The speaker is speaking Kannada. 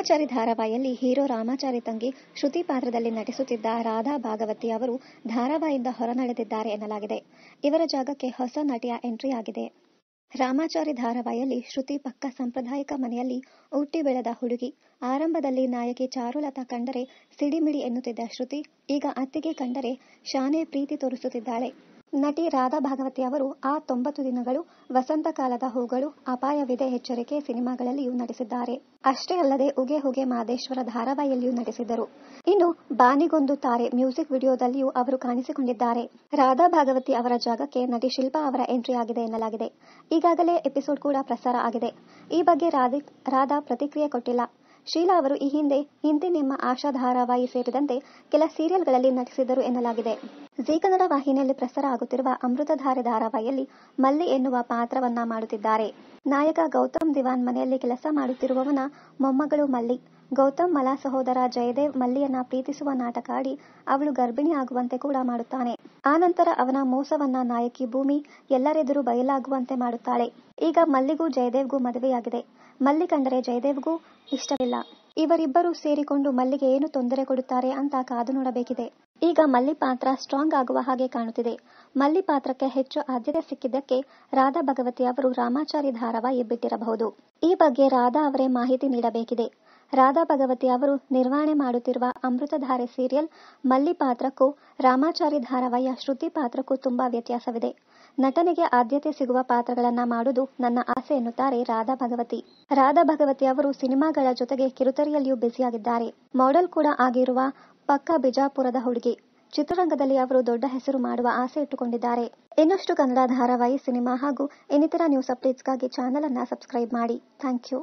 ರಾಮಾಚಾರಿ ಧಾರಾವಾಹಿಯಲ್ಲಿ ಹೀರೋ ರಾಮಾಚಾರಿ ತಂಗಿ ಶ್ರುತಿ ಪಾತ್ರದಲ್ಲಿ ನಟಿಸುತ್ತಿದ್ದ ರಾಧಾ ಭಾಗವತಿ ಅವರು ಧಾರಾವಾಹಿಯಿಂದ ಹೊರನಡೆದಿದ್ದಾರೆ ಎನ್ನಲಾಗಿದೆ ಇವರ ಜಾಗಕ್ಕೆ ಹೊಸ ನಟಿಯ ಎಂಟ್ರಿ ಆಗಿದೆ ರಾಮಾಚಾರಿ ಧಾರಾವಾಹಿಯಲ್ಲಿ ಶ್ರುತಿ ಪಕ್ಕ ಸಾಂಪ್ರದಾಯಿಕ ಮನೆಯಲ್ಲಿ ಹುಟ್ಟಿ ಬೆಳೆದ ಹುಡುಗಿ ಆರಂಭದಲ್ಲಿ ನಾಯಕಿ ಚಾರುಲತಾ ಕಂಡರೆ ಸಿಡಿಮಿಡಿ ಎನ್ನುತ್ತಿದ್ದ ಶ್ರುತಿ ಈಗ ಅತ್ತಿಗೆ ಕಂಡರೆ ಶಾನೆ ಪ್ರೀತಿ ತೋರಿಸುತ್ತಿದ್ದಾಳೆ ನಟಿ ರಾಧಾ ಭಾಗವತಿ ಅವರು ಆ ತೊಂಬತ್ತು ದಿನಗಳು ವಸಂತ ಕಾಲದ ಹೂಗಳು ಅಪಾಯವಿದೆ ಎಚ್ಚರಿಕೆ ಸಿನಿಮಾಗಳಲ್ಲಿಯೂ ನಟಿಸಿದ್ದಾರೆ ಅಷ್ಟೇ ಅಲ್ಲದೆ ಉಗೆ ಹುಗೆ ಮಾದೇಶ್ವರ ಧಾರಾವಾಹಿಯಲ್ಲಿಯೂ ನಟಿಸಿದರು ಇನ್ನು ಬಾನಿಗೊಂದು ತಾರೆ ಮ್ಯೂಸಿಕ್ ವಿಡಿಯೋದಲ್ಲಿಯೂ ಅವರು ಕಾಣಿಸಿಕೊಂಡಿದ್ದಾರೆ ರಾಧಾ ಭಾಗವತಿ ಅವರ ಜಾಗಕ್ಕೆ ನಟಿ ಶಿಲ್ಪಾ ಅವರ ಎಂಟ್ರಿ ಆಗಿದೆ ಎನ್ನಲಾಗಿದೆ ಈಗಾಗಲೇ ಎಪಿಸೋಡ್ ಕೂಡ ಪ್ರಸಾರ ಆಗಿದೆ ಈ ಬಗ್ಗೆ ರಾಧಾ ಪ್ರತಿಕ್ರಿಯೆ ಕೊಟ್ಟಿಲ್ಲ ಶೀಲಾ ಅವರು ಈ ಹಿಂದೆ ಹಿಂದಿ ನಿಮ್ಮ ಆಶಾ ಧಾರಾವಾಹಿ ಸೇರಿದಂತೆ ಕೆಲ ಸೀರಿಯಲ್ಗಳಲ್ಲಿ ನಟಿಸಿದರು ಎನ್ನಲಾಗಿದೆ ಜೀ ಕನ್ನಡ ವಾಹಿನಿಯಲ್ಲಿ ಪ್ರಸಾರ ಆಗುತ್ತಿರುವ ಅಮೃತಧಾರೆ ಧಾರಾವಾಹಿಯಲ್ಲಿ ಮಲ್ಲಿ ಎನ್ನುವ ಪಾತ್ರವನ್ನ ಮಾಡುತ್ತಿದ್ದಾರೆ ನಾಯಕ ಗೌತಮ್ ದಿವಾನ್ ಮನೆಯಲ್ಲಿ ಕೆಲಸ ಮಾಡುತ್ತಿರುವವನ ಮೊಮ್ಮಗಳು ಮಲ್ಲಿ ಗೌತಮ್ ಮಲಾ ಸಹೋದರ ಜಯದೇವ್ ಮಲ್ಲಿಯನ್ನ ಪ್ರೀತಿಸುವ ನಾಟಕ ಆಡಿ ಅವಳು ಗರ್ಭಿಣಿ ಆಗುವಂತೆ ಕೂಡ ಮಾಡುತ್ತಾನೆ ಆ ನಂತರ ಅವನ ಮೋಸವನ್ನ ನಾಯಕಿ ಭೂಮಿ ಎಲ್ಲರೆದುರು ಬಯಲಾಗುವಂತೆ ಮಾಡುತ್ತಾಳೆ ಈಗ ಮಲ್ಲಿಗೂ ಜಯದೇವ್ಗೂ ಮದುವೆಯಾಗಿದೆ ಮಲ್ಲಿ ಕಂಡರೆ ಜಯದೇವ್ಗೂ ಇಷ್ಟವಿಲ್ಲ ಇವರಿಬ್ಬರು ಸೇರಿಕೊಂಡು ಮಲ್ಲಿಗೆ ಏನು ತೊಂದರೆ ಕೊಡುತ್ತಾರೆ ಅಂತ ಕಾದು ನೋಡಬೇಕಿದೆ ಈಗ ಮಲ್ಲಿ ಪಾತ್ರ ಸ್ಟ್ರಾಂಗ್ ಆಗುವ ಹಾಗೆ ಕಾಣುತ್ತಿದೆ ಮಲ್ಲಿ ಪಾತ್ರಕ್ಕೆ ಹೆಚ್ಚು ಆದ್ಯತೆ ಸಿಕ್ಕಿದ್ದಕ್ಕೆ ರಾಧಾ ಭಗವತಿ ಅವರು ರಾಮಾಚಾರಿ ಧಾರಾವಾಹಿ ಬಿಟ್ಟಿರಬಹುದು ಈ ಬಗ್ಗೆ ರಾಧಾ ಅವರೇ ಮಾಹಿತಿ ನೀಡಬೇಕಿದೆ ರಾಧಾ ಭಗವತಿ ಅವರು ನಿರ್ವಹಣೆ ಮಾಡುತ್ತಿರುವ ಅಮೃತಧಾರೆ ಸೀರಿಯಲ್ ಮಲ್ಲಿ ಪಾತ್ರಕ್ಕೂ ರಾಮಾಚಾರಿ ಧಾರಾವಾಹಿಯ ಶ್ರುತಿ ಪಾತ್ರಕ್ಕೂ ತುಂಬಾ ವ್ಯತ್ಯಾಸವಿದೆ ನಟನೆಗೆ ಆದ್ಯತೆ ಸಿಗುವ ಪಾತ್ರಗಳನ್ನ ಮಾಡುವುದು ನನ್ನ ಆಸೆ ಎನ್ನುತ್ತಾರೆ ರಾಧಾ ಭಗವತಿ ರಾಧಾ ಭಗವತಿ ಅವರು ಸಿನಿಮಾಗಳ ಜೊತೆಗೆ ಕಿರುತೆರೆಯಲ್ಲಿಯೂ ಬ್ಯುಸಿಯಾಗಿದ್ದಾರೆ ಮಾಡೆಲ್ ಕೂಡ ಆಗಿರುವ ಪಕ್ಕ ಬಿಜಾಪುರದ ಹುಡುಗಿ ಚಿತ್ರರಂಗದಲ್ಲಿ ಅವರು ದೊಡ್ಡ ಹೆಸರು ಮಾಡುವ ಆಸೆ ಇಟ್ಟುಕೊಂಡಿದ್ದಾರೆ ಇನ್ನಷ್ಟು ಕನ್ನಡ ಧಾರಾವಾಹಿ ಸಿನಿಮಾ ಹಾಗೂ ಇನ್ನಿತರ ನ್ಯೂಸ್ ಅಪ್ಡೇಟ್ಸ್ಗಾಗಿ ಚಾನೆಲ್ ಅನ್ನ ಸಬ್ಸ್ಕ್ರೈಬ್ ಮಾಡಿ ಥ್ಯಾಂಕ್ ಯು